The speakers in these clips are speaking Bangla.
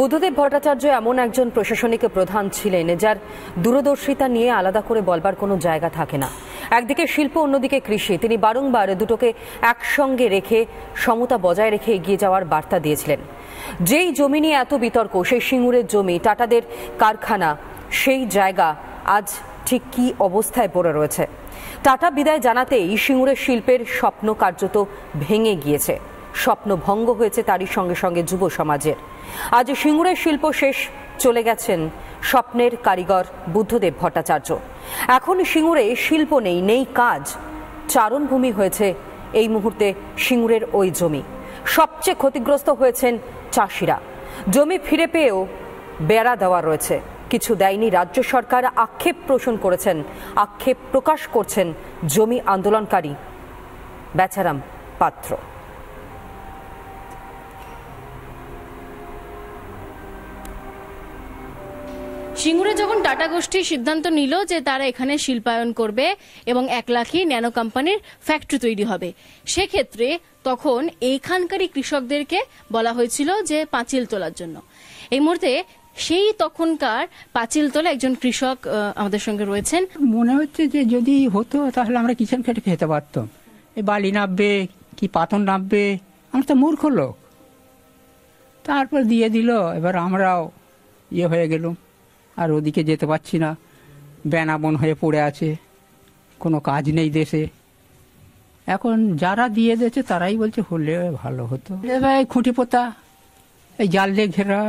বুদ্ধদেব ভট্টাচার্য এমন একজন প্রশাসনিক প্রধান ছিলেন যার দূরদর্শিতা নিয়ে আলাদা করে বলবার কোনো জায়গা থাকে না একদিকে শিল্প অন্যদিকে কৃষি তিনি বারংবার দুটোকে একসঙ্গে রেখে সমতা বজায় রেখে এগিয়ে যাওয়ার বার্তা দিয়েছিলেন যেই জমি নিয়ে এত বিতর্ক সেই সিঙ্গুরের জমি টাটাদের কারখানা সেই জায়গা আজ ঠিক কী অবস্থায় পড়ে রয়েছে টাটা বিদায় জানাতেই সিঙ্গুরের শিল্পের স্বপ্ন কার্যত ভেঙে গিয়েছে স্বপ্ন ভঙ্গ হয়েছে তারই সঙ্গে সঙ্গে যুব সমাজের আজ সিঙ্গুরের শিল্প শেষ চলে গেছেন স্বপ্নের কারিগর বুদ্ধদেব ভট্টাচার্য এখন সিঙ্গুরে শিল্প নেই নেই কাজ চারণভূমি হয়েছে এই মুহূর্তে সিঙ্গুরের ওই জমি সবচেয়ে ক্ষতিগ্রস্ত হয়েছেন চাষিরা জমি ফিরে পেয়েও বেড়া দেওয়া রয়েছে কিছু দেয়নি রাজ্য সরকার আক্ষেপ পোষণ করেছেন আক্ষেপ প্রকাশ করছেন জমি আন্দোলনকারী বেচারাম পাত্র সিঙ্গুরে যখন টাটা গোষ্ঠী সিদ্ধান্ত নিল যে তারা এখানে শিল্পায়ন করবে এবং এক লাখই ন্যানো কোম্পানির ফ্যাক্টরি তৈরি হবে সেক্ষেত্রে তখন এইখানকারই কৃষকদেরকে বলা হয়েছিল যে পাঁচিল তোলার জন্য এই মুহূর্তে সেই তখনকার পাঁচিল তোলা একজন কৃষক আমাদের সঙ্গে রয়েছেন মনে হচ্ছে যে যদি হতো তাহলে আমরা কিচেন খেটে খেতে পারতাম এই বালি নামবে কি পাথর নামবে আমরা তো মূর্খ লোক তারপর দিয়ে দিল এবার আমরাও ইয়ে হয়ে গেলাম আর ওদিকে যেতে পারছি না বেনাবন হয়ে পড়ে আছে কোনো কাজ নেই দেশে এখন যারা দিয়ে দিয়েছে তারাই বলছে হলে ভালো হতো এবার খুঁটি পোতা এই জাল দিয়ে ঘেরা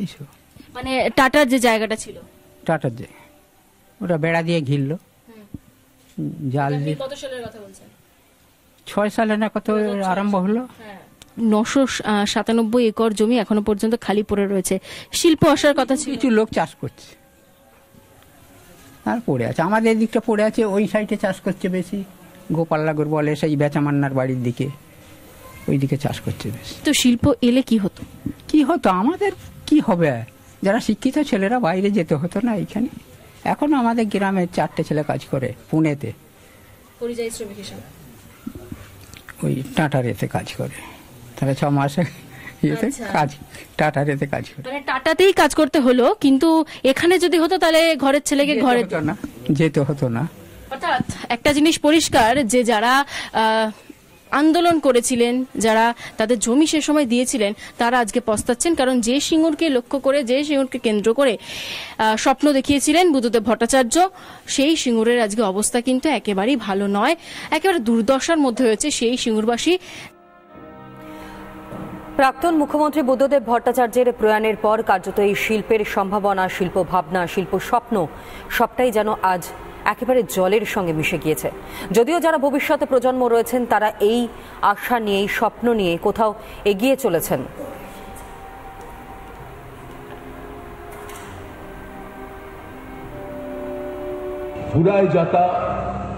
এইসব মানে টাটার যে জায়গাটা ছিল টাটার জায়গা ওটা বেড়া দিয়ে ঘিরলো জাল দিয়ে ছয় সালে না কত আরম্ভ হলো হ্যাঁ নশো সাতানব্বই একর জমি এখনো পর্যন্ত খালি পড়ে রয়েছে শিল্প আসার কথা ছিল কিছু লোক চাষ করছে আর পড়ে আছে আমাদের দিকটা পড়ে আছে ওই সাইডে চাষ করছে বেশি গোপালনগর বলে সেই বেচামান্নার বাড়ির দিকে ওই দিকে চাষ করছে বেশি তো শিল্প এলে কি হতো কি হতো আমাদের কি হবে যারা শিক্ষিত ছেলেরা বাইরে যেতে হতো না এখানে এখন আমাদের গ্রামে চারটে ছেলে কাজ করে পুনেতে ওই এতে কাজ করে তারা ছ মাসে ইয়েতে আচ্ছা। কাজ টাটাতে কাজ মানে টাটাতেই কাজ করতে হলো কিন্তু এখানে যদি হতো তাহলে ঘরের ছেলেকে ঘরে না যেতে হতো না অর্থাৎ একটা জিনিস পরিষ্কার যে যারা আন্দোলন করেছিলেন যারা তাদের জমি সে সময় দিয়েছিলেন তারা আজকে পস্তাচ্ছেন কারণ যে সিঙ্গুরকে লক্ষ্য করে যে সিঙ্গুরকে কেন্দ্র করে স্বপ্ন দেখিয়েছিলেন বুদ্ধদেব ভট্টাচার্য সেই সিঙ্গুরের আজকে অবস্থা কিন্তু একেবারেই ভালো নয় একেবারে দুর্দশার মধ্যে হয়েছে সেই সিঙ্গুরবাসী প্রাক্তন মুখ্যমন্ত্রী বুদ্ধদেব ভট্টাচার্যের প্রয়াণের পর কার্যত এই শিল্পের সম্ভাবনা শিল্প ভাবনা শিল্প স্বপ্ন সবটাই যেন আজ একেবারে জলের সঙ্গে মিশে গিয়েছে যদিও যারা ভবিষ্যতে প্রজন্ম রয়েছেন তারা এই আশা নিয়ে এই স্বপ্ন নিয়ে কোথাও এগিয়ে চলেছেন ফুরায় যাতা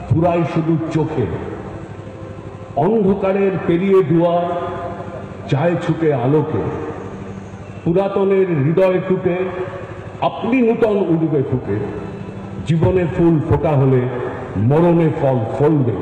ফুরায় শুধু চোখে অন্ধকারের পেরিয়ে দুয়া যায় ছুটে আলোকে পুরাতনের হৃদয় ফুটে আপনি নূতন উড়বে ফুটে জীবনে ফুল ফোটা হলে মরণে ফল ফলবে